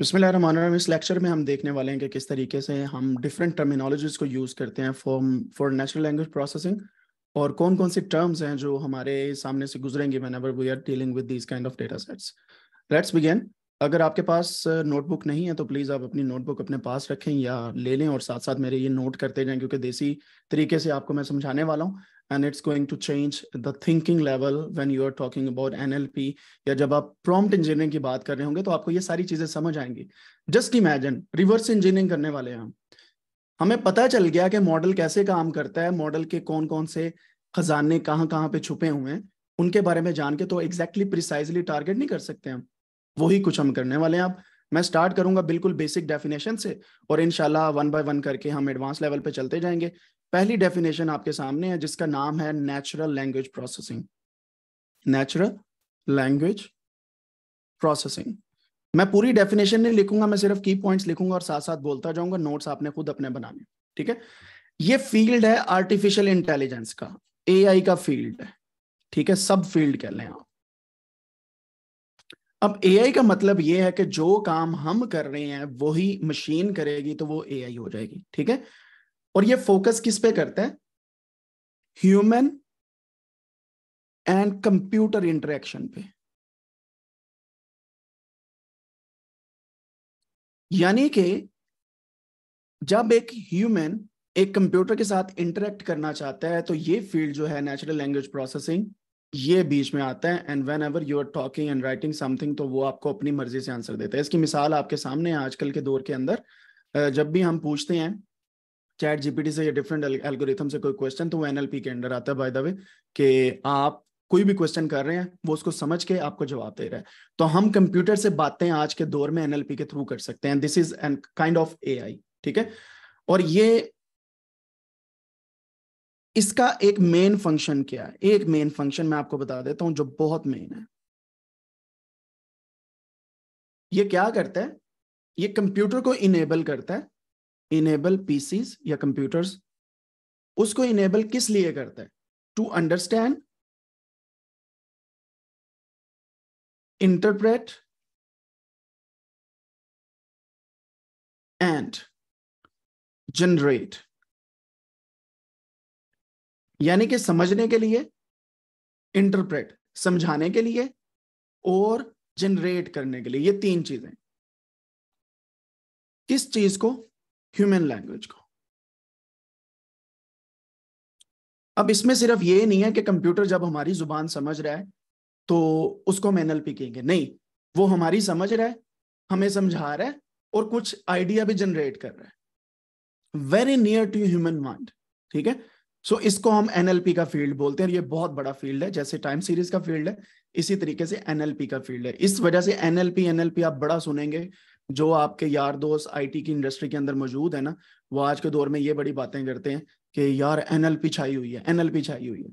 इस लेक्चर में हम देखने वाले हैं कि किस तरीके से हम डिफरेंट टर्मिनोलॉजीज को यूज़ करते हैं for for natural language processing और कौन कौन से टर्म्स हैं जो हमारे सामने से गुजरेंगे ever we are dealing with kind of data sets let's begin अगर आपके पास नोटबुक uh, नहीं है तो प्लीज़ आप अपनी नोटबुक अपने पास रखें या ले लें और साथ साथ मेरे ये नोट करते जाएं क्योंकि देसी तरीके से आपको मैं समझाने वाला हूँ and it's going to change the thinking level when you are talking about NLP या जब आप प्रॉम्प्ट इंजीनियरिंग की बात कर रहे होंगे तो आपको ये सारी चीजें समझ आएंगी जस्ट इमेजिन रिवर्स इंजीनियरिंग करने वाले हैं हम हमें पता चल गया कि मॉडल कैसे काम करता है मॉडल के कौन कौन से खजाने कहाँ कहाँ पे छुपे हुए हैं उनके बारे में जान के तो एग्जैक्टली प्रिसाइजली टारगेट नहीं कर सकते हम वही कुछ हम करने वाले हैं आप मैं स्टार्ट करूंगा बिल्कुल बेसिक डेफिनेशन से और इनशाला वन बाय वन करके हम एडवांस लेवल पे चलते जाएंगे पहली डेफिनेशन आपके सामने है जिसका नाम है natural language processing natural language processing मैं पूरी डेफिनेशन नहीं लिखूंगा मैं सिर्फ की पॉइंट्स लिखूंगा और साथ साथ बोलता जाऊंगा नोट्स आपने खुद अपने बनाने ठीक है ये फील्ड है आर्टिफिशियल इंटेलिजेंस का ए का फील्ड है ठीक है सब फील्ड कह लें आप अब ए का मतलब यह है कि जो काम हम कर रहे हैं वही मशीन करेगी तो वो ए हो जाएगी ठीक है और ये फोकस किस पे करते हैं ह्यूमन एंड कंप्यूटर इंटरेक्शन पे यानी कि जब एक ह्यूमन एक कंप्यूटर के साथ इंटरेक्ट करना चाहता है तो ये फील्ड जो है नेचुरल लैंग्वेज प्रोसेसिंग ये बीच में आता है and whenever you are talking and writing something तो वो आपको अपनी मर्जी से आंसर देता है इसकी मिसाल आपके सामने है आजकल के दौर के अंदर जब भी हम पूछते हैं चैट जीपीटी से या डिफरेंट एल्गोरिथम से कोई क्वेश्चन तो वो एनएलपी के अंडर आता है बाय द वे कि आप कोई भी क्वेश्चन कर रहे हैं वो उसको समझ के आपको जवाब दे रहा है तो हम कंप्यूटर से बातें आज के दौर में एनएलपी के थ्रू कर सकते हैं this is an kind of a ठीक है और ये इसका एक मेन फंक्शन क्या है एक मेन फंक्शन मैं आपको बता देता हूं जो बहुत मेन है ये क्या करता है ये कंप्यूटर को इनेबल करता है इनेबल पीसीज या कंप्यूटर्स उसको इनेबल किस लिए करता है to understand interpret and generate यानी कि समझने के लिए इंटरप्रेट समझाने के लिए और जनरेट करने के लिए ये तीन चीजें किस चीज को ह्यूमन लैंग्वेज को अब इसमें सिर्फ ये नहीं है कि कंप्यूटर जब हमारी जुबान समझ रहा है तो उसको हम एन कहेंगे नहीं वो हमारी समझ रहा है हमें समझा रहा है और कुछ आइडिया भी जनरेट कर रहा है very near to human mind ठीक है सो so, इसको हम एनएलपी का फील्ड बोलते हैं ये बहुत बड़ा फील्ड है जैसे टाइम सीरीज का फील्ड है इसी तरीके से एनएलपी का फील्ड है इस वजह से एनएलपी एनएलपी आप बड़ा सुनेंगे जो आपके यार दोस्त आईटी की इंडस्ट्री के अंदर मौजूद है ना वो आज के दौर में ये बड़ी बातें करते हैं कि यार एनएलपी छाई हुई है एनएलपी छाई हुई है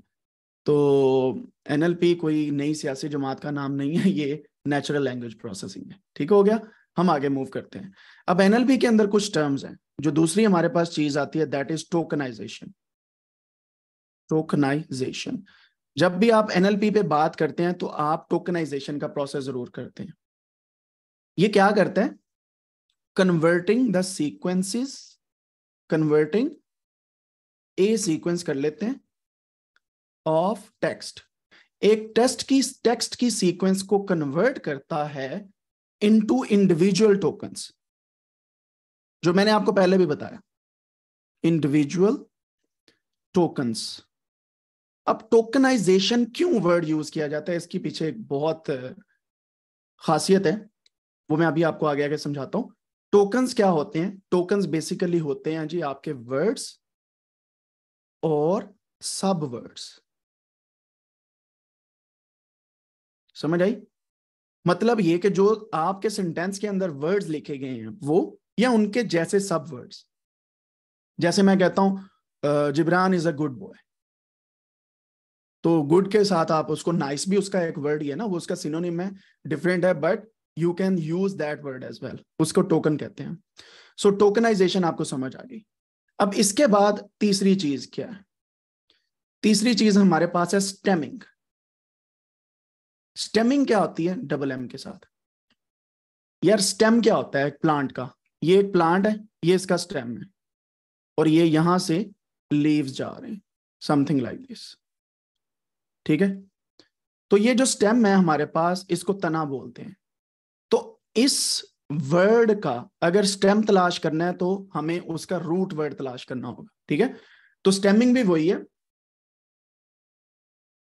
तो एनएलपी कोई नई सियासी जमात का नाम नहीं है ये नेचुरल लैंग्वेज प्रोसेसिंग है ठीक हो गया हम आगे मूव करते हैं अब एनएलपी के अंदर कुछ टर्म्स हैं जो दूसरी हमारे पास चीज आती है दैट इज टोकनाइजेशन टोकनाइजेशन जब भी आप एनएलपी पे बात करते हैं तो आप टोकनाइजेशन का प्रोसेस जरूर करते हैं ये क्या करते हैं converting the sequences converting a sequence कर लेते हैं ऑफ टेक्स्ट एक टेस्ट की टेक्स्ट की सीक्वेंस को कन्वर्ट करता है इनटू इंडिविजुअल टोकन्स जो मैंने आपको पहले भी बताया इंडिविजुअल टोकन्स अब टोकनाइजेशन क्यों वर्ड यूज किया जाता है इसके पीछे एक बहुत खासियत है वो मैं अभी आपको आगे आगे समझाता हूं टोकन्स क्या होते हैं टोकन्स बेसिकली होते हैं जी आपके वर्ड्स और सब वर्ड्स समझ आई मतलब ये कि जो आपके सेंटेंस के अंदर वर्ड्स लिखे गए हैं वो या उनके जैसे सब वर्ड्स जैसे मैं कहता हूं Jibran is a good boy तो गुड के साथ आप उसको नाइस nice भी उसका एक वर्ड ही है ना वो उसका सिनोनिम है डिफरेंट है but you can use that word as well उसको टोकन कहते हैं सो so, टोकनाइजेशन आपको समझ आ गई अब इसके बाद तीसरी चीज क्या है तीसरी चीज हमारे पास है स्टेमिंग स्टेमिंग क्या होती है डबल एम के साथ यार स्टेम क्या होता है प्लांट का ये एक प्लांट है ये इसका स्टेम है और ये यहां से लीव्स जा रहे हैं समथिंग लाइक दिस ठीक है तो ये जो स्टेम है हमारे पास इसको तना बोलते हैं इस वर्ड का अगर स्टेम तलाश करना है तो हमें उसका रूट वर्ड तलाश करना होगा ठीक है तो स्टेमिंग भी वही है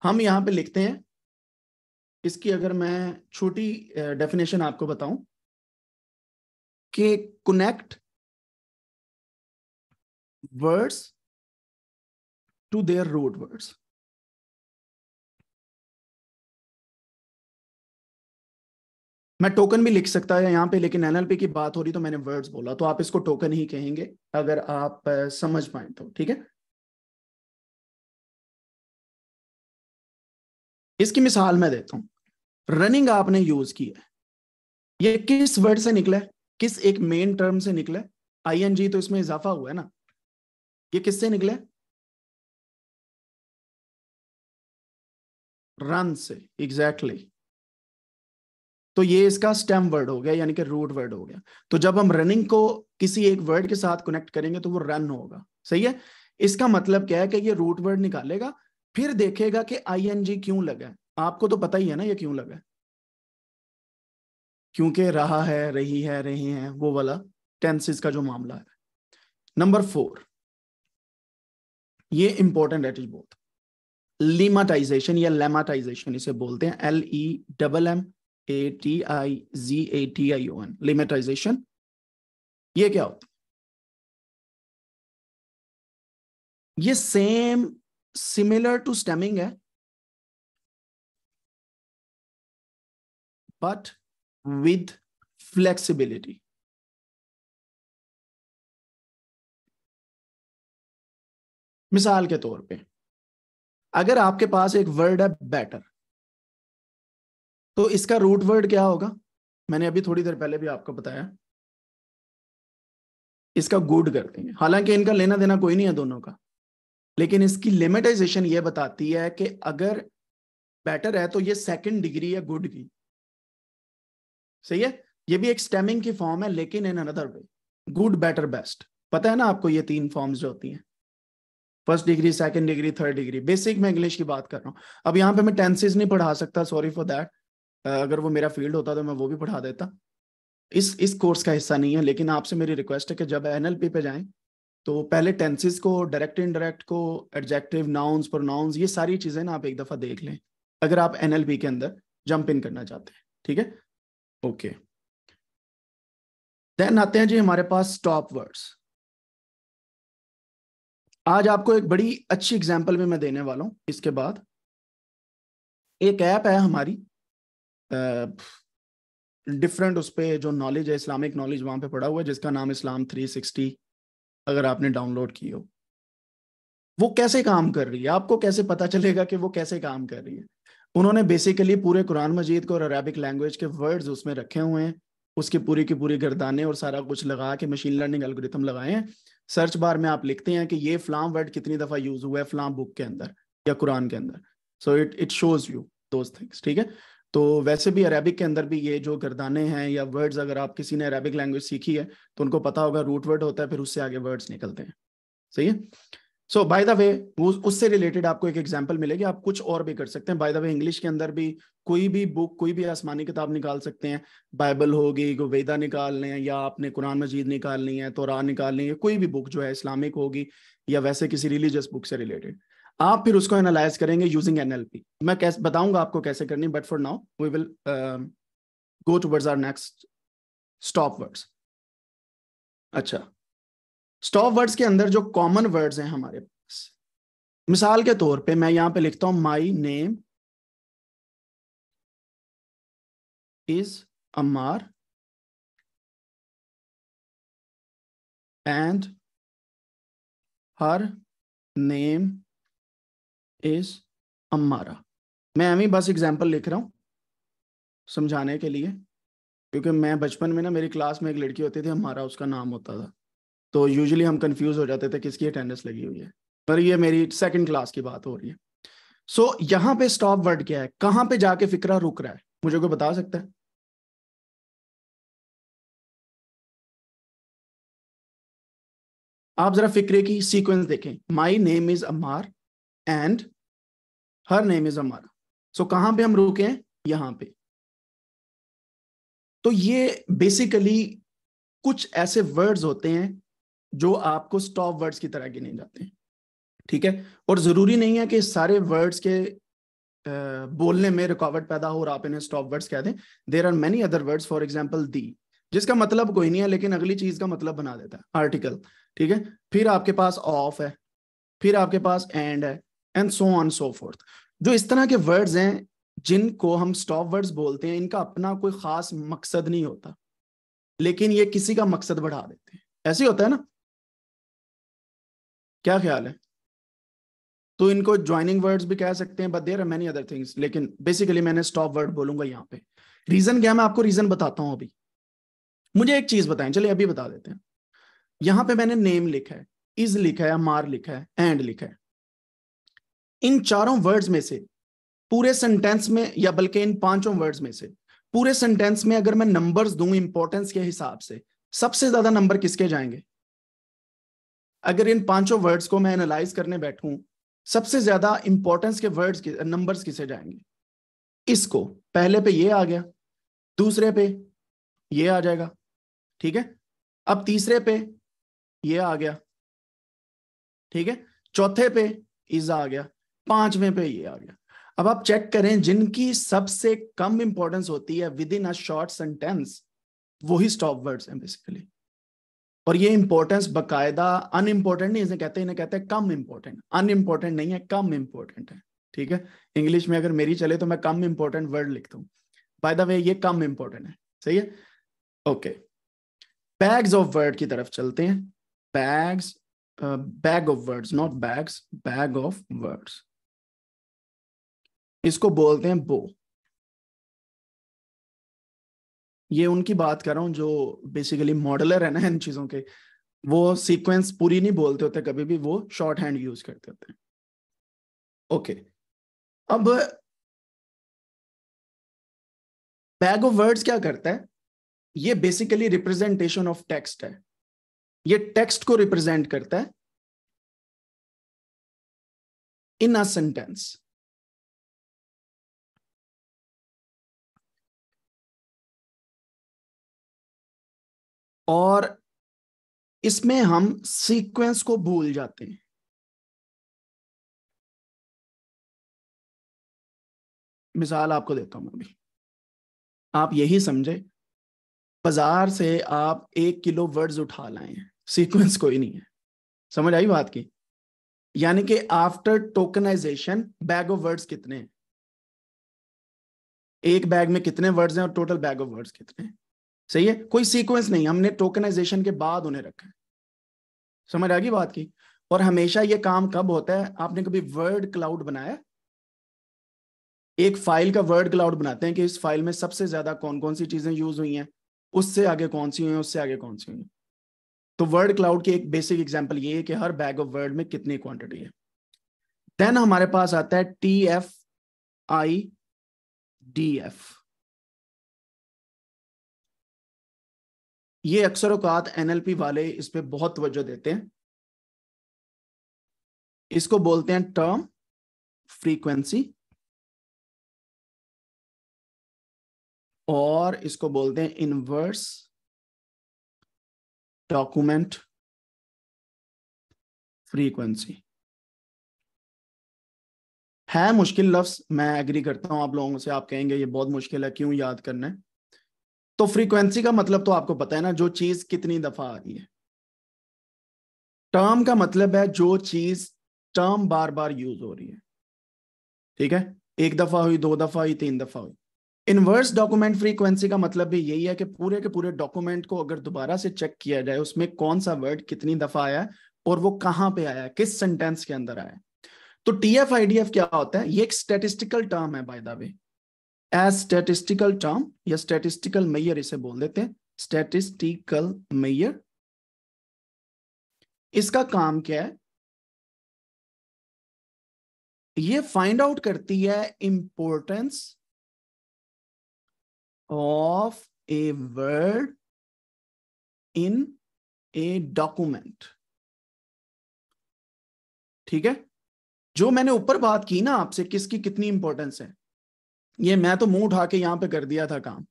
हम यहां पे लिखते हैं इसकी अगर मैं छोटी डेफिनेशन आपको बताऊं कि connect words to their root words मैं टोकन भी लिख सकता है यहाँ पे लेकिन एनएलपी की बात हो रही तो मैंने वर्ड्स बोला तो आप इसको टोकन ही कहेंगे अगर आप समझ पाए तो ठीक है इसकी मिसाल मैं देता हूं रनिंग आपने यूज की है ये किस वर्ड से निकला है किस एक मेन टर्म से निकला है आई तो इसमें इजाफा हुआ है ना ये किससे निकले रन से एग्जैक्टली exactly. तो ये इसका स्टेम वर्ड हो गया यानी कि रूट वर्ड हो गया तो जब हम रनिंग को किसी एक वर्ड के साथ कनेक्ट करेंगे तो वो रन होगा सही है इसका मतलब क्या है कि ये रूट वर्ड निकालेगा फिर देखेगा कि आई क्यों लगा है आपको तो पता ही है ना ये क्यों लगा है क्योंकि रहा है रही है रहे हैं वो वाला टेंसिस का जो मामला है नंबर फोर ये इंपॉर्टेंट है बोथ लिमाटाइजेशन या लेमाटाइजेशन इसे बोलते हैं L E double M A T I G A T I O lemmatization ये क्या होता है ये सेम सिमिलर टू स्टेमिंग है बट विद फ्लेक्सिबिलिटी मिसाल के तौर पे अगर आपके पास एक वर्ड है बेटर तो इसका रूट वर्ड क्या होगा मैंने अभी थोड़ी देर पहले भी आपको बताया इसका गुड कर देंगे हालांकि इनका लेना देना कोई नहीं है दोनों का लेकिन इसकी लिमिटाइजेशन ये बताती है कि अगर बेटर है तो ये सेकंड डिग्री है गुड की सही है ये भी एक स्टेमिंग की फॉर्म है लेकिन in another way good better best पता है ना आपको ये तीन फॉर्म्स जो होती हैं first degree second degree third degree basic मैं इंग्लिश की बात कर रहा हूं अब यहां पे मैं टेंसेज नहीं पढ़ा सकता सॉरी फॉर दैट अगर वो मेरा फील्ड होता तो मैं वो भी पढ़ा देता इस इस कोर्स का हिस्सा नहीं है लेकिन आपसे मेरी रिक्वेस्ट है कि जब एन पे जाएं तो पहले टेंसेस को डायरेक्ट इनडायरेक्ट को एडजेक्टिव नाउन्स प्रोनाउंस ये सारी चीज़ें ना आप एक दफ़ा देख लें अगर आप एन के अंदर जंप इन करना चाहते हैं ठीक है ओके देन आते हैं जी हमारे पास स्टॉप वर्ड्स आज आपको एक बड़ी अच्छी एग्जाम्पल भी मैं देने वाला हूं इसके बाद एक ऐप है हमारी डिफरेंट उस पर जो नॉलेज है इस्लामिक नॉलेज वहाँ पे पड़ा हुआ है जिसका नाम इस्लाम 360 अगर आपने डाउनलोड की हो वो कैसे काम कर रही है आपको कैसे पता चलेगा कि वो कैसे काम कर रही है उन्होंने बेसिकली पूरे कुरान मजीद को और अरेबिक लैंग्वेज के वर्ड्स उसमें रखे हुए हैं उसकी पूरी की पूरी गर्दाने और सारा कुछ लगा के मशीन लर्निंग एल्गोरिथम लगाए हैं सर्च बार में आप लिखते हैं कि ये फ्लाम वर्ड कितनी दफ़ा यूज़ हुआ है फ्लाम बुक के अंदर या कुरान के अंदर so it it shows you two things ठीक है तो वैसे भी अरेबिक के अंदर भी ये जो गर्दाने हैं या वर्ड्स अगर आप किसी ने अरेबिक लैंग्वेज सीखी है तो उनको पता होगा रूट वर्ड होता है फिर उससे आगे वर्ड्स निकलते हैं सही है सो बाय द वे उससे रिलेटेड आपको एक एग्जाम्पल मिलेगी आप कुछ और भी कर सकते हैं बाय द वे इंग्लिश के अंदर भी कोई भी बुक कोई भी आसमानी किताब निकाल सकते हैं बाइबल होगी वेदा निकाल लें या आपने कुरान मजीद निकालनी है तो निकालनी है कोई भी बुक जो है इस्लामिक होगी या वैसे किसी रिलीजियस बुक से रिलेटेड आप फिर उसको एनालाइज करेंगे यूजिंग एनएलपी मैं कैसे बताऊंगा आपको कैसे करनी but for now we will go towards our next stop words अच्छा स्टॉप वर्ड्स के अंदर जो कॉमन वर्ड्स हैं हमारे पास मिसाल के तौर पे मैं यहां पे लिखता हूं my name is Ammar and her name is Ammara मैं अभी बस एग्जाम्पल लिख रहा हूँ समझाने के लिए क्योंकि मैं बचपन में ना मेरी क्लास में एक लड़की होती थी हमारा उसका नाम होता था तो यूजुअली हम कंफ्यूज हो जाते थे किसकी अटेंडेंस लगी हुई है पर ये मेरी सेकंड क्लास की बात हो रही है सो so, यहाँ पे स्टॉप वर्ड क्या है कहाँ पे जाके फिक्रा रुक रहा है मुझे कोई बता सकता है आप जरा फिक्रे की सीक्वेंस देखें my name is Ammar and her name is Amar so कहां पे हम रुके हैं यहां पे तो ये बेसिकली कुछ ऐसे वर्ड्स होते हैं जो आपको स्टॉप वर्ड्स की तरह गिने जाते हैं ठीक है और जरूरी नहीं है कि सारे वर्ड्स के बोलने में रुकावट पैदा हो और आप इन्हें स्टॉप वर्ड्स कह दें there are many other words for example the जिसका मतलब कोई नहीं है लेकिन अगली चीज का मतलब बना देता है आर्टिकल ठीक है फिर आपके पास ऑफ है फिर आपके पास एंड है and so on so fourth जो इस तरह के वर्ड्स हैं जिनको हम स्टॉप वर्ड्स बोलते हैं इनका अपना कोई खास मकसद नहीं होता लेकिन ये किसी का मकसद बढ़ा देते हैं ऐसे होता है ना क्या ख्याल है तो इनको ज्वाइनिंग वर्ड्स भी कह सकते हैं but there are many other things लेकिन बेसिकली मैंने स्टॉप वर्ड बोलूंगा यहाँ पे रीजन क्या मैं आपको रीजन बताता हूँ अभी मुझे एक चीज बताएं चलिए अभी बता देते हैं यहां पे मैंने नेम लिखा है इज लिखा है मार लिखा है एंड लिखा है इन चारों वर्ड्स में से पूरे सेंटेंस में या बल्कि इन पांचों वर्ड्स में से पूरे सेंटेंस में अगर मैं नंबर्स दूं इंपॉर्टेंस के हिसाब से सबसे ज्यादा नंबर किसके जाएंगे अगर इन पांचों वर्ड्स को मैं एनालाइज करने बैठूं सबसे ज्यादा इंपॉर्टेंस के वर्ड्स के नंबर्स किसे जाएंगे इसको पहले पे ये आ गया दूसरे पे ये आ जाएगा ठीक है अब तीसरे पे ये आ गया ठीक है चौथे पे इज आ गया पांचवें पे ये आ गया अब आप चेक करें जिनकी सबसे कम इंपॉर्टेंस होती है within a short sentence वही स्टॉप वर्ड्स हैं बेसिकली और ये इंपॉर्टेंस बकायदा अन इम्पोर्टेंट नहीं इसे कहते इन्हें कहते हैं कम इंपॉर्टेंट अन इम्पोर्टेंट नहीं है कम इंपॉर्टेंट है ठीक है इंग्लिश में अगर मेरी चले तो मैं कम इंपॉर्टेंट वर्ड लिखता हूँ बाय द वे ये कम इंपॉर्टेंट है सही है ओके बैग्स ऑफ वर्ड की तरफ चलते हैं bags bag of words not bags bag of words इसको बोलते हैं बो ये उनकी बात कर रहा हूं जो बेसिकली मॉडलर है ना इन चीजों के वो सीक्वेंस पूरी नहीं बोलते होते कभी भी वो शॉर्ट हैंड यूज करते होते हैं ओके अब बैग ऑफ वर्ड्स क्या करता है ये बेसिकली रिप्रेजेंटेशन ऑफ टेक्स्ट है ये टेक्स्ट को रिप्रेजेंट करता है इन अ सेंटेंस और इसमें हम सीक्वेंस को भूल जाते हैं मिसाल आपको देता हूं अभी आप यही समझे बाजार से आप एक किलो वर्ड्स उठा लाए हैं सीक्वेंस कोई नहीं है समझ आई बात की यानी कि after tokenization bag of words कितने हैं एक बैग में कितने वर्ड्स हैं और टोटल बैग ऑफ वर्ड्स कितने हैं सही है कोई सीक्वेंस नहीं हमने टोकनाइजेशन के बाद उन्हें रखा है समझ आ गई बात की और हमेशा ये काम कब होता है आपने कभी वर्ड क्लाउड बनाया एक फाइल का वर्ड क्लाउड बनाते हैं कि इस फाइल में सबसे ज्यादा कौन कौन सी चीजें यूज हुई हैं उससे आगे कौन सी हुई है उससे आगे कौन सी हुई है तो वर्ड क्लाउड की एक बेसिक एग्जाम्पल ये है कि हर बैग ऑफ वर्ड में कितनी क्वांटिटी है देन हमारे पास आता है T F I D F ये अक्सर एल एनएलपी वाले इस पर बहुत तवज्जो देते हैं इसको बोलते हैं टर्म फ्रीक्वेंसी और इसको बोलते हैं इनवर्स डॉक्यूमेंट फ्रीक्वेंसी है मुश्किल लफ्ज मैं एग्री करता हूं आप लोगों से आप कहेंगे ये बहुत मुश्किल है क्यों याद करना है तो फ्रीक्वेंसी का मतलब तो आपको पता है ना जो चीज कितनी दफा आ रही है टर्म का मतलब है जो चीज टर्म बार बार यूज हो रही है ठीक है एक दफा हुई दो दफा हुई तीन दफा हुई इनवर्स डॉक्यूमेंट फ्रीक्वेंसी का मतलब भी यही है कि पूरे के पूरे डॉक्यूमेंट को अगर दोबारा से चेक किया जाए उसमें कौन सा वर्ड कितनी दफा आया और वो कहां पे आया किस सेंटेंस के अंदर आया तो T F I D F क्या होता है ये एक स्टेटिस्टिकल टर्म है by the way as statistical term या स्टेटिस्टिकल मैयर इसे बोल देते हैं स्टेटिस्टिकल मैयर इसका काम क्या है ये फाइंड आउट करती है importance of a word in a document ठीक है जो मैंने ऊपर बात की ना आपसे किसकी कितनी इंपॉर्टेंस है ये मैं तो मुंह उठा के यहाँ पे कर दिया था काम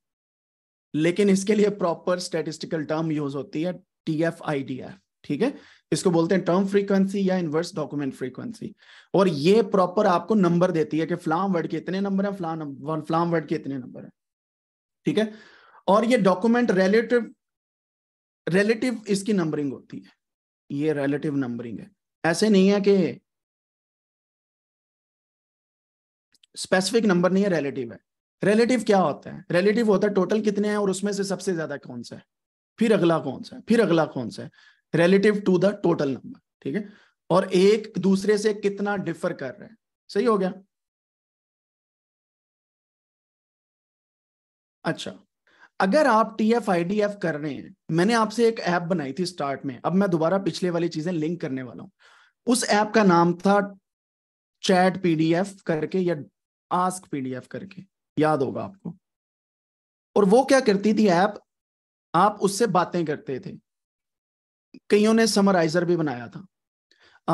लेकिन इसके लिए प्रॉपर स्टेटिस्टिकल टर्म यूज होती है T F I D F ठीक है इसको बोलते हैं टर्म फ्रीक्वेंसी या इनवर्स डॉक्यूमेंट फ्रीक्वेंसी और ये प्रॉपर आपको नंबर देती है कि फ्लाम वर्ड के इतने नंबर है फ्लाम फ्लाम वर्ड के इतने नंबर है ठीक है और ये डॉक्यूमेंट रिलेटिव रिलेटिव इसकी नंबरिंग होती है ये रिलेटिव नंबरिंग है ऐसे नहीं है कि स्पेसिफिक नंबर नहीं है रिलेटिव है रिलेटिव क्या होता है रिलेटिव होता है टोटल कितने हैं और उसमें से सबसे ज्यादा कौन सा है फिर अगला कौन सा है फिर अगला कौन सा है relative to the total number ठीक है और एक दूसरे से कितना डिफर कर रहे हैं सही हो गया अच्छा अगर आप T F I D F कर रहे हैं मैंने आपसे एक ऐप बनाई थी स्टार्ट में अब मैं दोबारा पिछले वाली चीजें लिंक करने वाला हूं उस ऐप का नाम था चैट पीडीएफ करके या आस्क पीडीएफ करके याद होगा आपको और वो क्या करती थी ऐप आप उससे बातें करते थे कईयों ने समराइजर भी बनाया था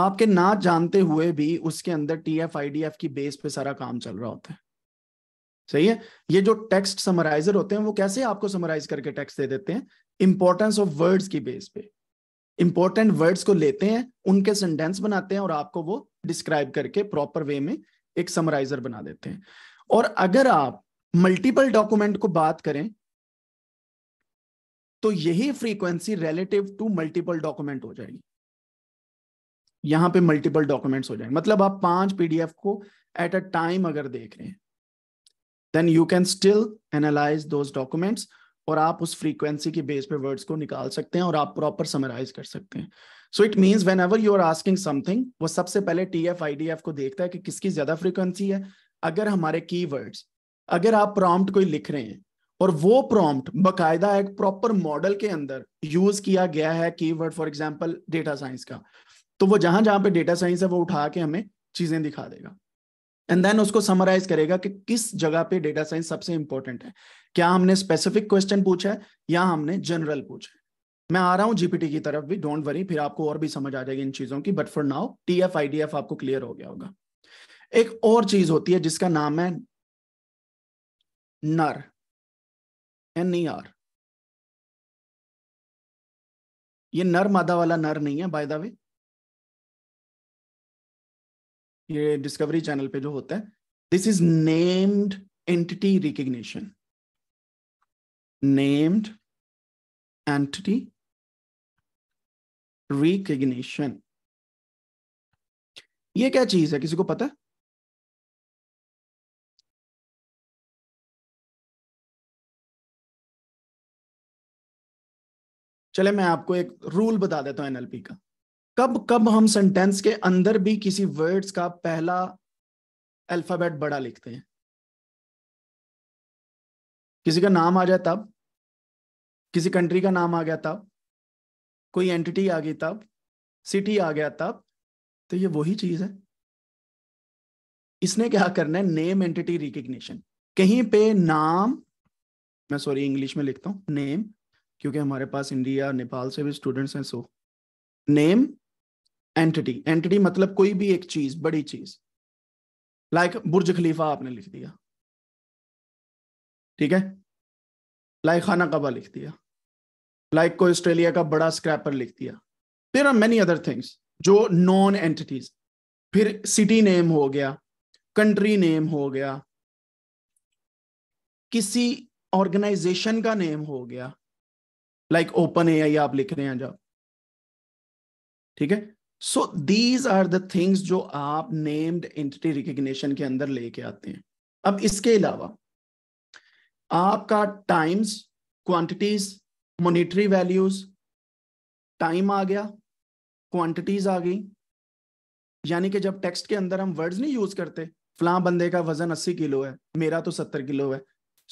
आपके ना जानते हुए भी उसके अंदर T F I D F की बेस पे सारा काम चल रहा होता है सही है ये जो टेक्स्ट समराइजर होते हैं वो कैसे आपको समराइज करके टेक्स्ट दे देते हैं इंपॉर्टेंस ऑफ वर्ड्स की बेस पे इंपॉर्टेंट वर्ड्स को लेते हैं उनके सेंटेंस बनाते हैं और आपको वो डिस्क्राइब करके प्रॉपर वे में एक समराइजर बना देते हैं और अगर आप मल्टीपल डॉक्यूमेंट को बात करें तो यही frequency relative to multiple document हो जाएगी यहां पे मल्टीपल डॉक्यूमेंट्स हो जाएंगे मतलब आप पांच पीडीएफ को एट अ टाइम अगर देख रहे हैं then you can still analyse those documents और आप उस फ्रीक्वेंसी के बेस पे वर्ड्स को निकाल सकते हैं और आप प्रॉपर समराइज कर सकते हैं so it means whenever you are asking something वो सबसे पहले T F I D F को देखता है कि किसकी ज्यादा फ्रिक्वेंसी है अगर हमारे की वर्ड्स अगर आप प्रॉम्प्ट कोई लिख रहे हैं और वो प्रॉम्प्ट बकायदा एक प्रॉपर मॉडल के अंदर यूज किया गया है की word for example data science का तो वो जहां जहां पे डेटा साइंस है वो उठा के हमें चीजें दिखा देगा एंड देन उसको समराइज करेगा कि किस जगह पे डेटा साइंस सबसे इंपॉर्टेंट है क्या हमने स्पेसिफिक क्वेश्चन पूछा है या हमने जनरल पूछा है मैं आ रहा हूँ जीपीटी की तरफ भी डोंट वरी फिर आपको और भी समझ आ जाएगी इन चीजों की but for now T F I D F आपको क्लियर हो गया होगा एक और चीज होती है जिसका नाम है नर एन ई आर ये नर मादा वाला नर नहीं है बाय द वे ये डिस्कवरी चैनल पे जो होता है this is named entity recognition named entity recognition ये क्या चीज है किसी को पता चले मैं आपको एक रूल बता देता हूं एनएलपी का कब कब हम सेंटेंस के अंदर भी किसी वर्ड्स का पहला अल्फाबेट बड़ा लिखते हैं किसी का नाम आ जाए तब किसी कंट्री का नाम आ गया तब कोई एंटिटी आ गई तब सिटी आ गया तब तो ये वही चीज है इसने क्या करना है नेम एंटिटी रिकग्निशन कहीं पे नाम मैं सॉरी इंग्लिश में लिखता हूँ नेम क्योंकि हमारे पास इंडिया नेपाल से भी स्टूडेंट्स हैं सो नेम एंटिटी एंटिटी मतलब कोई भी एक चीज बड़ी चीज लाइक like, बुर्ज खलीफा आपने लिख दिया ठीक है लाइक खाना कबा लिख दिया लाइक को ऑस्ट्रेलिया का बड़ा स्क्रैपर लिख दिया there are many other things जो नॉन एंटिटीज फिर सिटी नेम हो गया कंट्री नेम हो गया किसी ऑर्गेनाइजेशन का नेम हो गया लाइक ओपन ए आप लिख रहे हैं जब ठीक है so these are the things जो आप नेम्ड एंटिटी रिकग्निशन के अंदर लेके आते हैं अब इसके अलावा आपका times quantities monetary values time आ गया क्वांटिटीज आ गई यानी कि जब टेक्स्ट के अंदर हम वर्ड्स नहीं यूज करते फला बंदे का वजन अस्सी किलो है मेरा तो सत्तर किलो है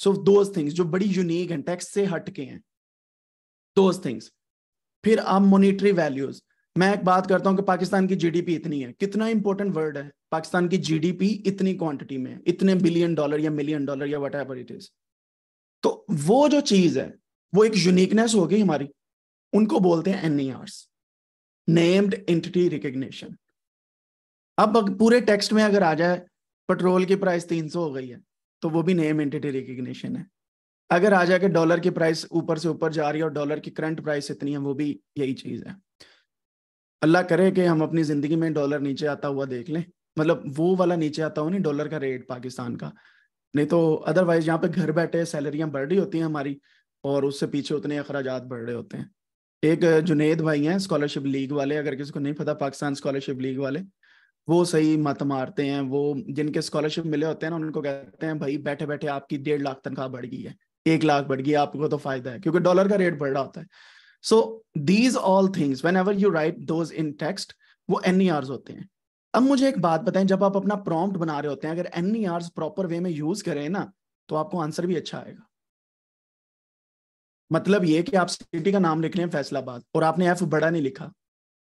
सो दो थिंग्स जो बड़ी यूनिक हैं टेक्स्ट से हट के हैं दो थिंग्स फिर आप मोनिट्री वैल्यूज मैं एक बात करता हूं कि पाकिस्तान की जीडीपी इतनी है कितना इंपॉर्टेंट वर्ड है पाकिस्तान की जीडीपी इतनी क्वांटिटी में है इतने बिलियन डॉलर या मिलियन डॉलर या वट एवर इट इज तो वो जो चीज है वो एक यूनिकनेस हो गई हमारी उनको बोलते हैं एनईआरस नेम्ड एंटिटी रिकग्निशन अब पूरे टेक्स्ट में अगर आ जाए पेट्रोल की प्राइस 300 हो गई है तो वो भी नेम एंटिटी रिकग्निशन है अगर आ जाए कि डॉलर की प्राइस ऊपर से ऊपर जा रही है और डॉलर की करंट प्राइस इतनी है वो भी यही चीज़ है अल्लाह करे कि हम अपनी ज़िंदगी में डॉलर नीचे आता हुआ देख लें मतलब वो वाला नीचे आता हो नहीं डॉलर का रेट पाकिस्तान का नहीं तो अदरवाइज यहाँ पे घर बैठे सैलरियां बढ़ रही होती हैं हमारी और उससे पीछे उतने अखराज बढ़ रहे होते हैं एक जुनेद भाई हैं स्कॉलरशिप लीग वाले अगर किसी को नहीं पता पाकिस्तान स्कॉलरशिप लीग वाले वो सही मत मारते हैं वो जिनके स्कॉलरशिप मिले होते हैं ना उनको कहते हैं भाई बैठे बैठे आपकी डेढ़ लाख तनख्वाह बढ़ गई है एक लाख बढ़ गई आपको तो फायदा है क्योंकि डॉलर का रेट बढ़ रहा होता है so these all things whenever you write those in text वो एन e होते हैं अब मुझे एक बात बताएं जब आप अपना प्रॉम्प्ट बना रहे होते हैं अगर एन प्रॉपर वे में यूज करें ना तो आपको आंसर भी अच्छा आएगा मतलब ये कि आप सिटी का नाम लिख रहे हैं फैसलाबाद और आपने एफ बड़ा नहीं लिखा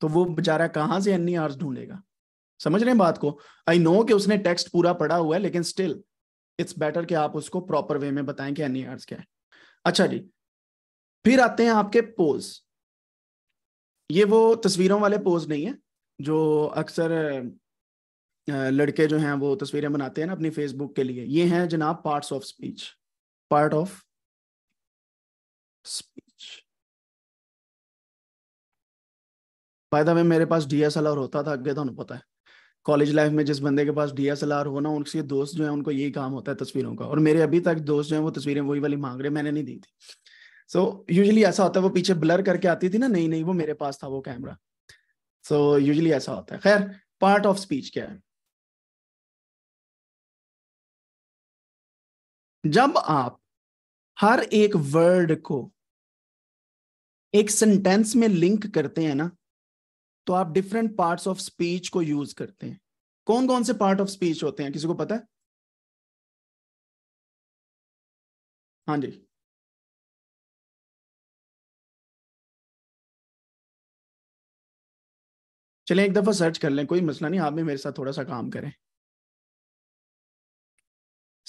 तो वो बेचारा कहाँ से एनी आर्स e ढूंढेगा समझ रहे हैं बात को आई नो कि उसने टेक्स्ट पूरा पढ़ा हुआ है लेकिन स्टिल इट्स बेटर कि आप उसको प्रॉपर वे में बताएं कि एन आर्स e क्या है अच्छा जी फिर आते हैं आपके पोज ये वो तस्वीरों वाले पोज नहीं है जो अक्सर लड़के जो हैं वो तस्वीरें बनाते हैं ना अपनी फेसबुक के लिए ये हैं जनाब parts of speech part of speech by the मेरे पास डीएसएलआर होता था अगे थानू तो पता है कॉलेज लाइफ में जिस बंदे के पास डीएसएलआर हो ना उनके दोस्त जो है उनको यही काम होता है तस्वीरों का और मेरे अभी तक दोस्त जो है वो तस्वीरें वही वाली मांग रहे मैंने नहीं दी थी सो so, यूजली ऐसा होता है वो पीछे ब्लर करके आती थी ना नहीं नहीं वो मेरे पास था वो कैमरा सो so, यूजली ऐसा होता है खैर पार्ट ऑफ स्पीच क्या है जब आप हर एक वर्ड को एक सेंटेंस में लिंक करते हैं ना तो आप डिफरेंट पार्ट्स ऑफ स्पीच को यूज करते हैं कौन कौन से पार्ट ऑफ स्पीच होते हैं किसी को पता है हाँ जी चलें एक दफा सर्च कर लें कोई मसला नहीं आप भी मेरे साथ थोड़ा सा काम करें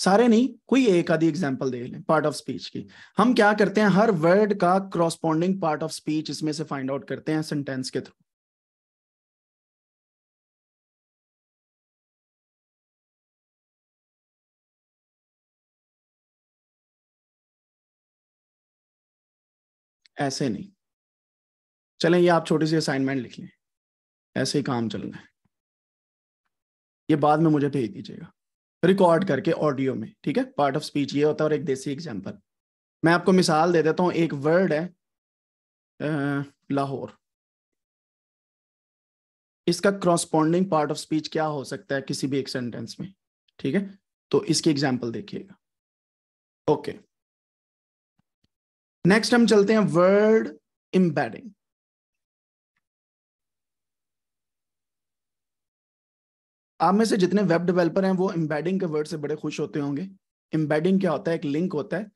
सारे नहीं कोई एक आधी एग्जाम्पल देख लें पार्ट ऑफ स्पीच की हम क्या करते हैं हर वर्ड का क्रॉस्पॉन्डिंग पार्ट ऑफ स्पीच इसमें से फाइंड आउट करते हैं सेंटेंस के थ्रू ऐसे नहीं चलें ये आप छोटी सी असाइनमेंट लिख लें ऐसे ही काम चल रहा है ये बाद में मुझे भेज दीजिएगा रिकॉर्ड करके ऑडियो में ठीक है पार्ट ऑफ स्पीच ये होता है और एक देसी एग्जाम्पल मैं आपको मिसाल दे देता हूँ एक वर्ड है लाहौर इसका क्रॉसपॉन्डिंग पार्ट ऑफ स्पीच क्या हो सकता है किसी भी एक सेंटेंस में ठीक है तो इसकी एग्जाम्पल देखिएगा ओके नेक्स्ट हम चलते हैं वर्ड इम्बेडिंग आप में से जितने वेब डेवलपर हैं वो एम्बेडिंग के वर्ड से बड़े खुश होते होंगे एम्बेडिंग क्या होता है एक लिंक होता है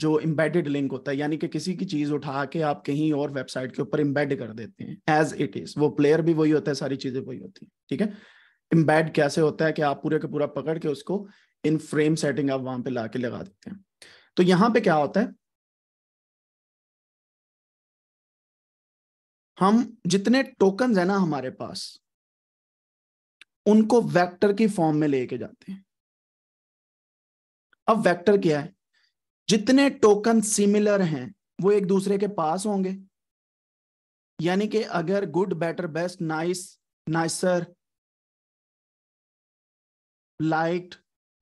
जो एम्बेडेड लिंक होता है यानी कि किसी की चीज उठा के आप कहीं और वेबसाइट के ऊपर एम्बेड कर देते हैं एज इट इज वो प्लेयर भी वही होता है सारी चीजें वही होती हैं ठीक है एम्बेड कैसे होता है कि आप पूरे का पूरा पकड़ के उसको इन फ्रेम सेटिंग आप वहां पे ला के लगा देते हैं तो यहाँ पे क्या होता है हम जितने टोकन है ना हमारे पास उनको वेक्टर की फॉर्म में लेके जाते हैं अब वेक्टर क्या है जितने टोकन सिमिलर हैं वो एक दूसरे के पास होंगे यानी कि अगर good better best nice nicer light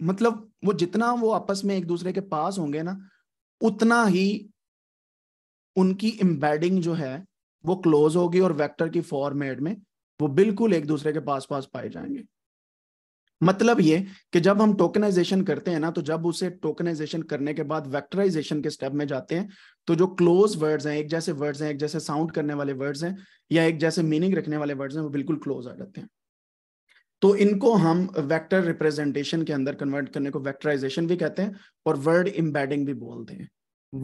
मतलब वो जितना वो आपस में एक दूसरे के पास होंगे ना उतना ही उनकी एम्बेडिंग जो है वो क्लोज होगी और वेक्टर की फॉर्मेट में वो बिल्कुल एक दूसरे के पास पास पाए जाएंगे मतलब ये कि जब हम टोकनाइजेशन करते हैं ना तो जब उसे टोकनाइजेशन करने के बाद वेक्टराइजेशन के स्टेप में जाते हैं तो जो क्लोज वर्ड्स हैं एक जैसे वर्ड्स हैं एक जैसे साउंड करने वाले वर्ड्स हैं या एक जैसे मीनिंग रखने वाले वर्ड्स हैं वो बिल्कुल क्लोज आ जाते हैं तो इनको हम वेक्टर रिप्रेजेंटेशन के अंदर कन्वर्ट करने को वेक्टराइजेशन भी कहते हैं और वर्ड इम्बेडिंग भी बोलते हैं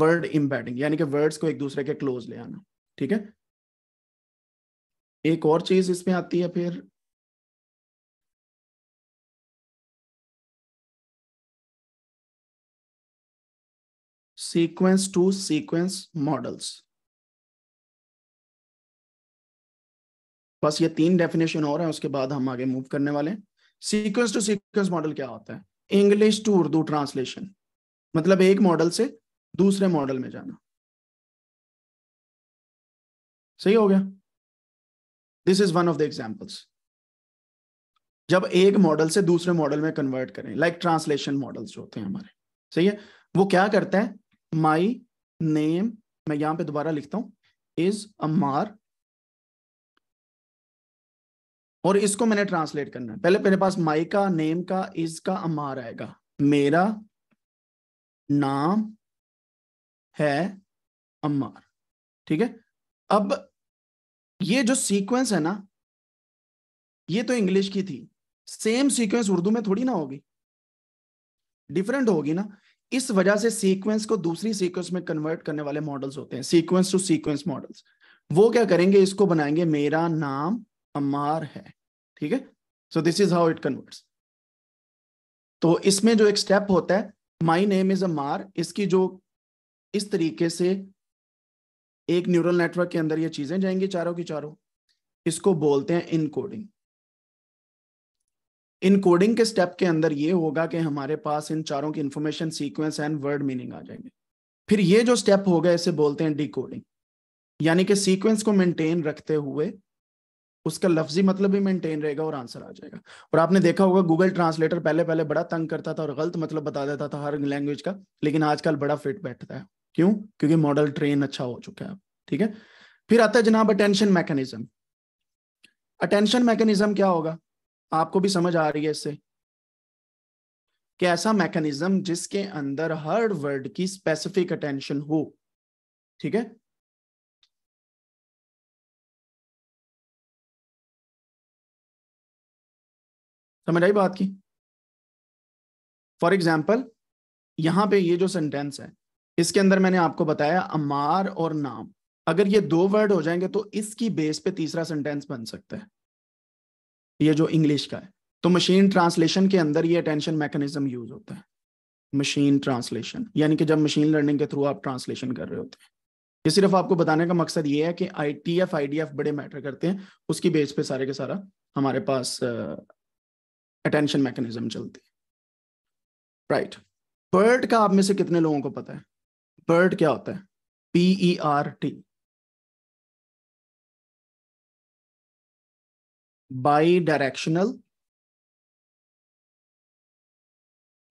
वर्ड इम्बेडिंग यानी कि वर्ड्स को एक दूसरे के क्लोज ले आना ठीक है एक और चीज इसमें आती है फिर सीक्वेंस टू सीक्वेंस मॉडल्स बस ये तीन डेफिनेशन और हैं उसके बाद हम आगे मूव करने वाले सीक्वेंस टू सीक्वेंस मॉडल क्या होता है इंग्लिश टू उर्दू ट्रांसलेशन मतलब एक मॉडल से दूसरे मॉडल में जाना सही हो गया this is one of the examples जब एक मॉडल से दूसरे मॉडल में कन्वर्ट करें लाइक ट्रांसलेशन मॉडल्स होते हैं हमारे सही है वो क्या करता है माई नेम मैं यहां पे दोबारा लिखता हूं इज अमार और इसको मैंने ट्रांसलेट करना है पहले मेरे पास माई का नेम का इज का अमार आएगा मेरा नाम है अमार ठीक है अब ये जो सीक्वेंस है ना ये तो इंग्लिश की थी सेम सीक्वेंस उर्दू में थोड़ी ना होगी डिफरेंट होगी ना इस वजह से सीक्वेंस को दूसरी सीक्वेंस में कन्वर्ट करने वाले मॉडल्स होते हैं सीक्वेंस टू सीक्वेंस मॉडल्स वो क्या करेंगे इसको बनाएंगे मेरा नाम अमार है ठीक है so this is how it converts तो इसमें जो एक स्टेप होता है माई नेम इज अमार इसकी जो इस तरीके से एक न्यूरल नेटवर्क के अंदर ये चीजें जाएंगी चारों की चारों इसको बोलते हैं इनकोडिंग इनकोडिंग के स्टेप के अंदर ये होगा कि हमारे पास इन चारों की information sequence and word meaning आ जाएंगे फिर ये जो स्टेप होगा इसे बोलते हैं डिकोडिंग यानी कि सीक्वेंस को मेंटेन रखते हुए उसका लफ्जी मतलब भी मेंटेन रहेगा और आंसर आ जाएगा और आपने देखा होगा गूगल ट्रांसलेटर पहले पहले बड़ा तंग करता था और गलत मतलब बता देता था हर लैंग्वेज का लेकिन आजकल बड़ा फिट बैठता है क्यों क्योंकि मॉडल ट्रेन अच्छा हो चुका है ठीक है फिर आता है जनाब अटेंशन मैकेनिज्म अटेंशन मैकेनिज्म क्या होगा आपको भी समझ आ रही है इससे कि ऐसा मैकेनिज्म जिसके अंदर हर वर्ड की स्पेसिफिक अटेंशन हो ठीक है समझ आई बात की फॉर एग्जाम्पल यहां पे ये जो सेंटेंस है इसके अंदर मैंने आपको बताया अमार और नाम अगर ये दो वर्ड हो जाएंगे तो इसकी बेस पे तीसरा सेंटेंस बन सकता है ये जो इंग्लिश का है तो मशीन ट्रांसलेशन के अंदर ये अटेंशन मैकेनिज्म यूज होता है मशीन ट्रांसलेशन यानी कि जब मशीन लर्निंग के थ्रू आप ट्रांसलेशन कर रहे होते हैं ये सिर्फ आपको बताने का मकसद ये है कि I T F I D F बड़े मैटर करते हैं उसकी बेस पे सारे के सारा हमारे पास अटेंशन मैकेनिज्म चलती है राइट बर्ड का आप में से कितने लोगों को पता है बर्ड क्या होता है B E R T bidirectional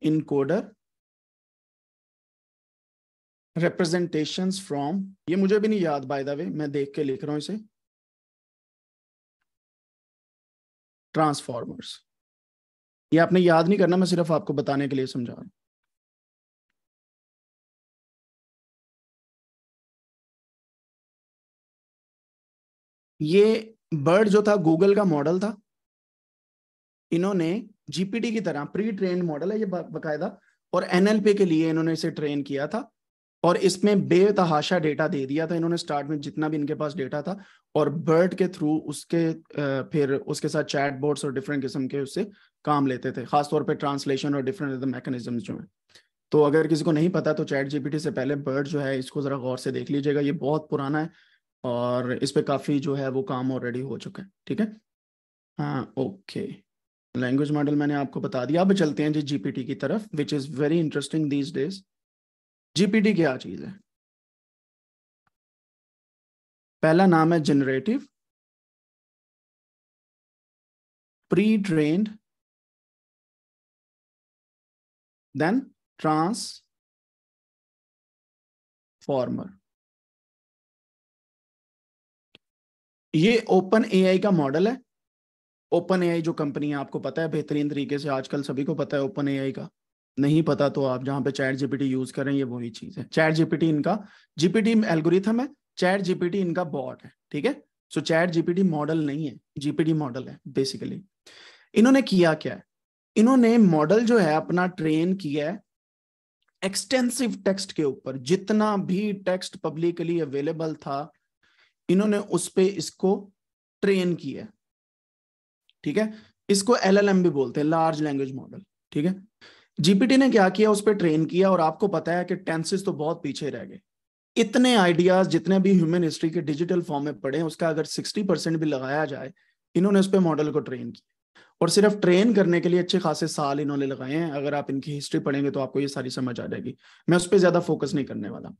encoder representation from ये मुझे भी नहीं याद बाय द वे मैं देख के लिख रहा हूं इसे ट्रांसफॉर्मर्स ये आपने याद नहीं करना मैं सिर्फ आपको बताने के लिए समझा रहा हूं ये बर्ड जो था गूगल का मॉडल था इन्होंने जीपीटी की तरह प्री ट्रेन मॉडल है ये बाकायदा और एनएलपी के लिए इन्होंने इसे ट्रेन किया था और इसमें बेतहाशा डेटा दे दिया था इन्होंने स्टार्ट में जितना भी इनके पास डेटा था और बर्ड के थ्रू उसके फिर उसके साथ चैट बोर्ड्स और डिफरेंट किस्म के उससे काम लेते थे खासतौर पर ट्रांसलेशन और डिफरेंट मैकेनिज्म जो है तो अगर किसी को नहीं पता तो चैट जीपीटी से पहले बर्ड जो है इसको जरा गौर से देख लीजिएगा ये बहुत पुराना है और इस पर काफ़ी जो है वो काम ऑलरेडी हो चुका है ठीक है हाँ ओके लैंग्वेज मॉडल मैंने आपको बता दिया अब चलते हैं जी जीपीटी की तरफ which is very interesting these days GPT क्या चीज़ है पहला नाम है generative pre train then transformer ये ओपन एआई का मॉडल है ओपन एआई जो कंपनी है आपको पता है बेहतरीन तरीके से आजकल सभी को पता है ओपन एआई का नहीं पता तो आप जहां पे चैट जीपीटी यूज करें ये वही चीज है चैट जीपीटी इनका जीपीटी एल्गोरिथम है चैट जीपीटी इनका बॉट है ठीक है सो चैट जीपीटी मॉडल नहीं है जीपीटी मॉडल है बेसिकली इन्होंने किया क्या है इन्होंने मॉडल जो है अपना ट्रेन किया है एक्सटेंसिव टेक्स्ट के ऊपर जितना भी टेक्स्ट पब्लिकली अवेलेबल था इन्होंने उस पर इसको ट्रेन किया ठीक है इसको एलएलएम भी बोलते हैं लार्ज लैंग्वेज मॉडल ठीक है जीपीटी ने क्या किया उस पर ट्रेन किया और आपको पता है कि टेंसेस तो बहुत पीछे रह गए इतने आइडियाज जितने भी ह्यूमन हिस्ट्री के डिजिटल फॉर्म में पड़े उसका अगर सिक्सटी परसेंट भी लगाया जाए इन्होंने उस पर मॉडल को ट्रेन किया और सिर्फ ट्रेन करने के लिए अच्छे खासे साल इन्होंने लगाए हैं अगर आप इनकी हिस्ट्री पढ़ेंगे तो आपको ये सारी समझ आ जाएगी मैं उस पर ज्यादा फोकस नहीं करने वाला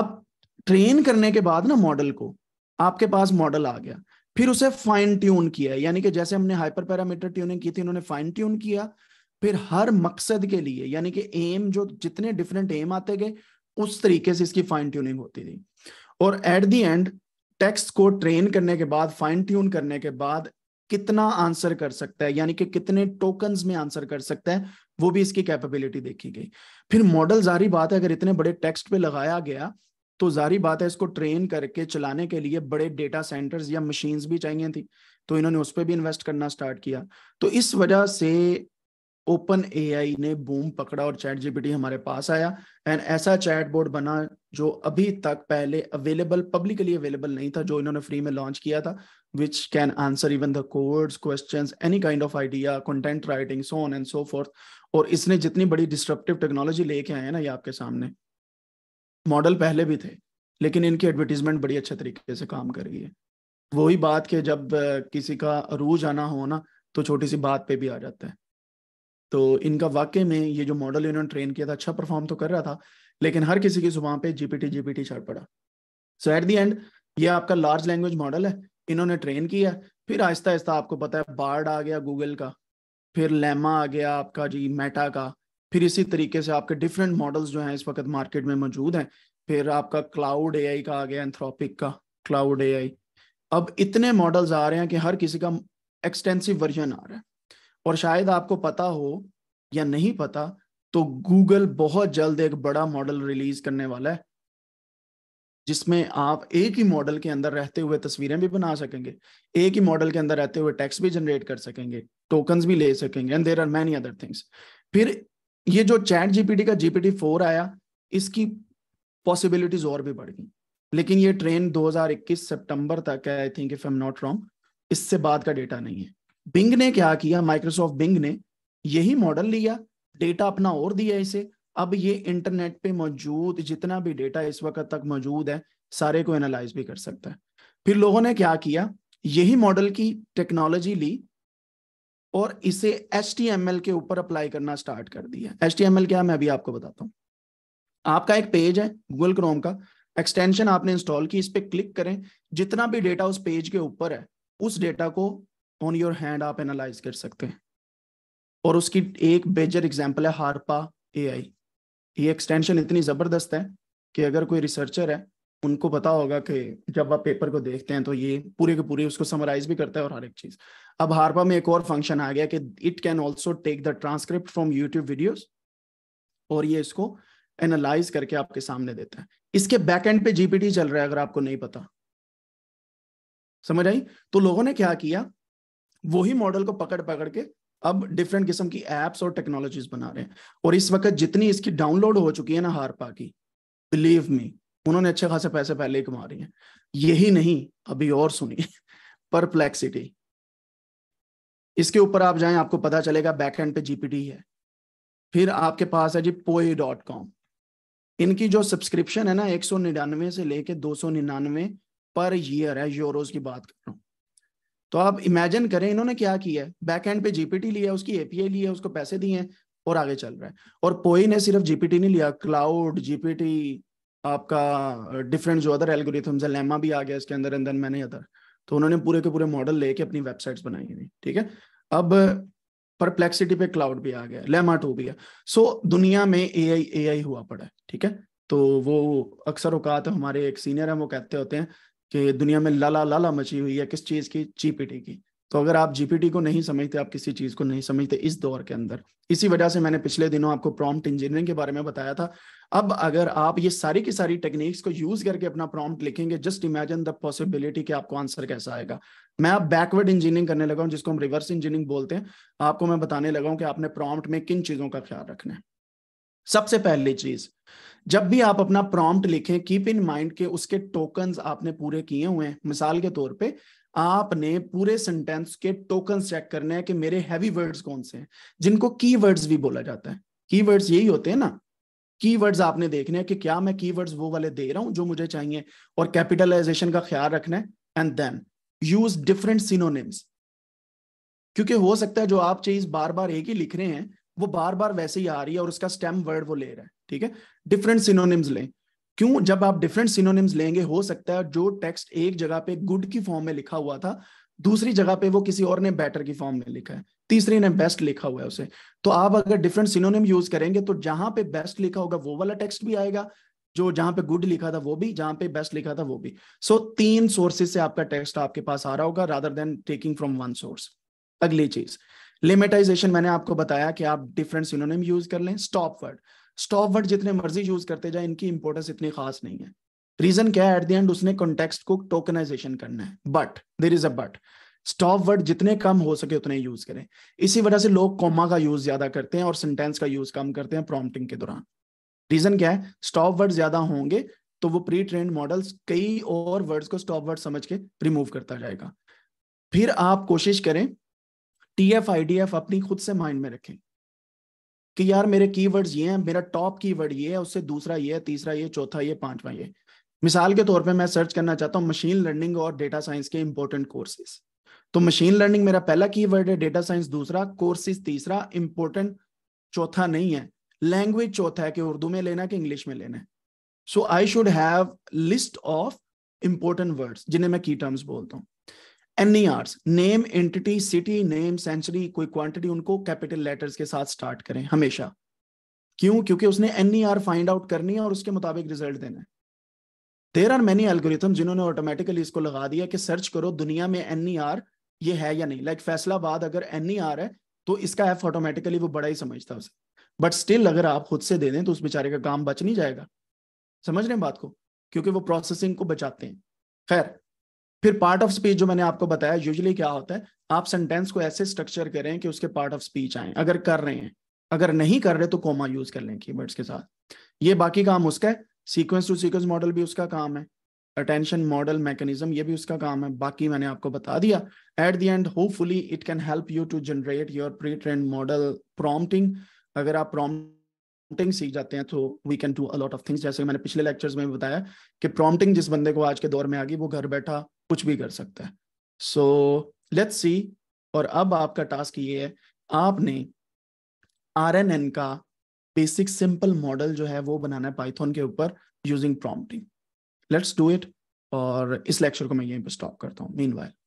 अब ट्रेन करने के बाद ना मॉडल को आपके पास मॉडल आ गया फिर उसे फाइन ट्यून किया यानी कि जैसे हमने हाइपर पैरामीटर ट्यूनिंग की थी उन्होंने फाइन ट्यून किया फिर हर मकसद के लिए यानी कि एम जो जितने डिफरेंट एम आते गए उस तरीके से इसकी फाइन ट्यूनिंग होती थी और एट दी एंड टेक्स्ट को ट्रेन करने के बाद फाइन ट्यून करने के बाद कितना आंसर कर सकता है यानी कि कितने टोकन में आंसर कर सकता है वो भी इसकी कैपेबिलिटी देखी गई फिर मॉडल जारी बात है अगर इतने बड़े टेक्स्ट पे लगाया गया तो जारी बात है इसको ट्रेन करके चलाने के लिए बड़े डेटा सेंटर्स या मशीन्स भी चाहिए थी तो इन्होंने उस पर भी इन्वेस्ट करना स्टार्ट किया तो इस वजह से ओपन ए ने बूम पकड़ा और चैट जीपीटी हमारे पास आया एंड ऐसा चैट बोर्ड बना जो अभी तक पहले अवेलेबल पब्लिकली अवेलेबल नहीं था जो इन्होंने फ्री में लॉन्च किया था which can answer even the codes question any kind of idea content writing so on and so forth और इसने जितनी बड़ी डिस्ट्रप्टिव टेक्नोलॉजी लेके आए ना ये आपके सामने मॉडल पहले भी थे लेकिन इनकी एडवर्टीजमेंट बड़ी अच्छे तरीके से काम कर रही है वही बात कि जब किसी का अरूज आना हो ना तो छोटी सी बात पे भी आ जाता है तो इनका वाकई में ये जो मॉडल इन्होंने ट्रेन किया था अच्छा परफॉर्म तो कर रहा था लेकिन हर किसी की जुबान पे जीपीटी जीपीटी चढ़ पड़ा सो एट दी एंड ये आपका लार्ज लैंग्वेज मॉडल है इन्होंने ट्रेन किया फिर आहिस्ता आहिस्ता आपको पता है बार्ड आ गया गूगल का फिर लेमा आ गया आपका जी मेटा का फिर इसी तरीके से आपके डिफरेंट मॉडल्स जो हैं इस वक्त मार्केट में मौजूद हैं फिर आपका क्लाउड एआई का आ गया एंथ्रोपिक का क्लाउड एआई अब इतने मॉडल्स आ रहे हैं कि हर किसी का एक्सटेंसिव वर्जन आ रहा है और शायद आपको पता हो या नहीं पता तो गूगल बहुत जल्द एक बड़ा मॉडल रिलीज करने वाला है जिसमें आप एक ही मॉडल के अंदर रहते हुए तस्वीरें भी बना सकेंगे एक ही मॉडल के अंदर रहते हुए टैक्स भी जनरेट कर सकेंगे टोकन भी ले सकेंगे and there are many other things फिर ये जो चैट जीपीटी का जीपीटी फोर आया इसकी पॉसिबिलिटीज और भी बढ़ गई लेकिन ये ट्रेन 2021 सितंबर तक है I think if I am not wrong इससे बाद का डेटा नहीं है बिंग ने क्या किया माइक्रोसॉफ्ट बिंग ने यही मॉडल लिया डेटा अपना और दिया इसे अब ये इंटरनेट पे मौजूद जितना भी डेटा इस वक्त तक मौजूद है सारे को एनालाइज भी कर सकता है फिर लोगों ने क्या किया यही मॉडल की टेक्नोलॉजी ली और इसे एच के ऊपर अप्लाई करना स्टार्ट कर दिया एच क्या मैं अभी आपको बताता हूँ आपका एक पेज है गूगल क्रोम का एक्सटेंशन आपने इंस्टॉल की इस पर क्लिक करें जितना भी डेटा उस पेज के ऊपर है उस डेटा को ऑन योर हैंड आप एनालाइज कर सकते हैं और उसकी एक बेजर एग्जाम्पल है हारपा एआई ये एक्सटेंशन इतनी ज़बरदस्त है कि अगर कोई रिसर्चर है उनको पता होगा कि जब आप पेपर को देखते हैं तो ये पूरे के पूरे उसको समराइज भी करता है और हर एक चीज़ अब हार्पा में एक और फंक्शन आ गया कि it can also take the transcript from YouTube videos और ये इसको एनालाइज करके आपके सामने देता है इसके बैक एंड पे जीपीटी चल रहा है अगर आपको नहीं पता समझ आई तो लोगों ने क्या किया वही मॉडल को पकड़ पकड़ के अब डिफरेंट किस्म की एप्स और टेक्नोलॉजीज बना रहे हैं और इस वक्त जितनी इसकी डाउनलोड हो चुकी है ना हारपा की बिलीव मी उन्होंने अच्छे खासे पैसे पहले ही कमा रही है यही नहीं अभी और सुनिए परप्लेक्सिटी इसके ऊपर आप जाएं आपको पता चलेगा बैकहेंड पे जीपीटी है फिर आपके पास है जी पोए डॉट कॉम इनकी जो सब्सक्रिप्शन है ना एक सौ निन्यानवे से लेके दो सौ निन्यानवे पर ईयर है यूरोज की बात कर रहा हूँ तो आप इमेजिन करें इन्होंने क्या किया है बैक एंड पे जीपीटी लिया उसकी एपीआई लिया उसको पैसे दिए हैं और आगे चल रहा है और पोई ने सिर्फ जीपीटी नहीं लिया क्लाउड जीपीटी आपका डिफरेंट जो अदर एल्गोरिथम्स है लेमा भी आ गया इसके अंदर अंदर मैंने अदर तो उन्होंने पूरे के पूरे मॉडल लेके अपनी वेबसाइट्स बनाई हुई ठीक है अब परप्लेक्सिटी पे क्लाउड भी आ गया लेमा टू भी है सो so, दुनिया में ए आई ए आई हुआ पड़ा है ठीक है तो वो अक्सर औकात हमारे एक सीनियर हैं वो कहते होते हैं कि दुनिया में लाला लाला मची हुई है किस चीज़ की जीपीटी की तो अगर आप जीपीटी को नहीं समझते आप किसी चीज को नहीं समझते इस दौर के अंदर इसी वजह से मैंने पिछले दिनों आपको प्रॉम्प्ट इंजीनियरिंग के बारे में बताया था अब अगर आप ये सारी की सारी टेक्निक्स को यूज करके अपना प्रॉम्प्ट लिखेंगे जस्ट इमेजिन द पॉसिबिलिटी कि आपको आंसर कैसा आएगा मैं आप बैकवर्ड इंजीनियरिंग करने लगा हूँ जिसको हम रिवर्स इंजीनियरिंग बोलते हैं आपको मैं बताने लगा हूँ कि आपने प्रॉम्प्ट में किन चीजों का ख्याल रखना है सबसे पहली चीज जब भी आप अपना प्रॉम्प्ट लिखें कीप इन माइंड के उसके टोकन आपने पूरे किए हुए हैं मिसाल के तौर पे आपने पूरे सेंटेंस के टोकन चेक करने हैं कि मेरे हैवी वर्ड्स कौन से हैं जिनको की वर्ड्स भी बोला जाता है की वर्ड्स यही होते हैं ना की वर्ड्स आपने देखने हैं कि क्या मैं की वर्ड्स वो वाले दे रहा हूं जो मुझे चाहिए और कैपिटलाइजेशन का ख्याल रखना है and then use different synonyms क्योंकि हो सकता है जो आप चीज बार बार एक ही लिख रहे हैं वो बार बार वैसे ही आ रही है और उसका स्टेम वर्ड वो ले रहा है ठीक है डिफरेंट सिनोनिम्स लें क्यों जब आप डिफरेंट सिनोनिम्स लेंगे हो सकता है जो टेक्स्ट एक जगह पे गुड की फॉर्म में लिखा हुआ था दूसरी जगह पे वो किसी और ने बेटर की फॉर्म में लिखा है तीसरी ने बेस्ट लिखा हुआ है उसे तो आप अगर डिफरेंट सिनोनिम यूज करेंगे तो जहां पे बेस्ट लिखा होगा वो वाला टेक्स्ट भी आएगा जो जहां पे गुड लिखा था वो भी जहां पे बेस्ट लिखा था वो भी सो so, तीन सोर्सेज से आपका टेक्स्ट आपके पास आ रहा होगा rather than taking from one source अगली चीज लिमिटाइजेशन मैंने आपको बताया कि आप डिफरेंट सिनोनिम यूज कर लें स्टॉप वर्ड स्टॉप वर्ड जितने मर्जी यूज करते जाए इनकी इंपोर्टेंस इतनी खास नहीं है रीजन क्या है एट द एंड उसने कॉन्टेक्स्ट को टोकनाइजेशन करना है but there is a but stop word जितने कम हो सके उतने यूज करें इसी वजह से लोग कॉमा का यूज ज्यादा करते हैं और सेंटेंस का यूज कम करते हैं प्रॉम्प्टिंग के दौरान रीजन क्या है स्टॉप वर्ड ज्यादा होंगे तो वो प्री ट्रेंड मॉडल्स कई और वर्ड्स को स्टॉप वर्ड समझ के रिमूव करता जाएगा फिर आप कोशिश करें T F I D F अपनी खुद से माइंड में रखें कि यार मेरे कीवर्ड्स ये हैं मेरा टॉप कीवर्ड ये है उससे दूसरा ये है तीसरा ये चौथा ये पांचवा ये मिसाल के तौर पे मैं सर्च करना चाहता हूँ मशीन लर्निंग और डेटा साइंस के इंपॉर्टेंट कोर्सेज तो मशीन लर्निंग मेरा पहला कीवर्ड है डेटा साइंस दूसरा कोर्सेज तीसरा इंपॉर्टेंट चौथा नहीं है लैंग्वेज चौथा है कि उर्दू में लेना कि इंग्लिश में लेना है so I should have list of important words जिन्हें मैं की टर्म्स बोलता हूँ NERs name entity city name century कोई क्वांटिटी उनको कैपिटल लेटर्स के साथ स्टार्ट करें हमेशा क्यों क्योंकि उसने एनईआर फाइंड आउट करनी है और उसके मुताबिक रिजल्ट देना है देर आर मेनी एल्गोरिथम जिन्होंने ऑटोमेटिकली इसको लगा दिया कि सर्च करो दुनिया में एनईआर e ये है या नहीं लाइक like फैसलाबाद अगर एनईआर e है तो इसका एफ ऑटोमेटिकली वो बड़ा ही समझता है उसे बट स्टिल अगर आप खुद से दे दें तो उस बेचारे का काम बच नहीं जाएगा समझ रहे हैं बात को क्योंकि वो प्रोसेसिंग को बचाते हैं खैर फिर पार्ट ऑफ स्पीच जो मैंने आपको बताया यूजली क्या होता है आप सेंटेंस को ऐसे स्ट्रक्चर करें कि उसके पार्ट ऑफ स्पीच आए अगर कर रहे हैं अगर नहीं कर रहे तो कोमा यूज कर लें की के साथ ये बाकी काम उसका है सीक्वेंस टू सीक्वेंस मॉडल भी उसका काम है अटेंशन मॉडल मैकेनिज्म ये भी उसका काम है बाकी मैंने आपको बता दिया at the end fully it can help you to generate your pre trained model prompting अगर आप प्रॉम्प्टिंग सीख जाते हैं तो we can do a lot of things जैसे मैंने पिछले लेक्चर्स में बताया कि प्रॉम्प्टिंग जिस बंदे को आज के दौर में आ गई वो घर बैठा कुछ भी कर सकता है सो लेट्स सी और अब आपका टास्क ये है आपने आर एन एन का बेसिक सिंपल मॉडल जो है वो बनाना है पाइथन के ऊपर using prompting let's do it और इस लेक्चर को मैं यहीं पर स्टॉप करता हूँ मीन वाइल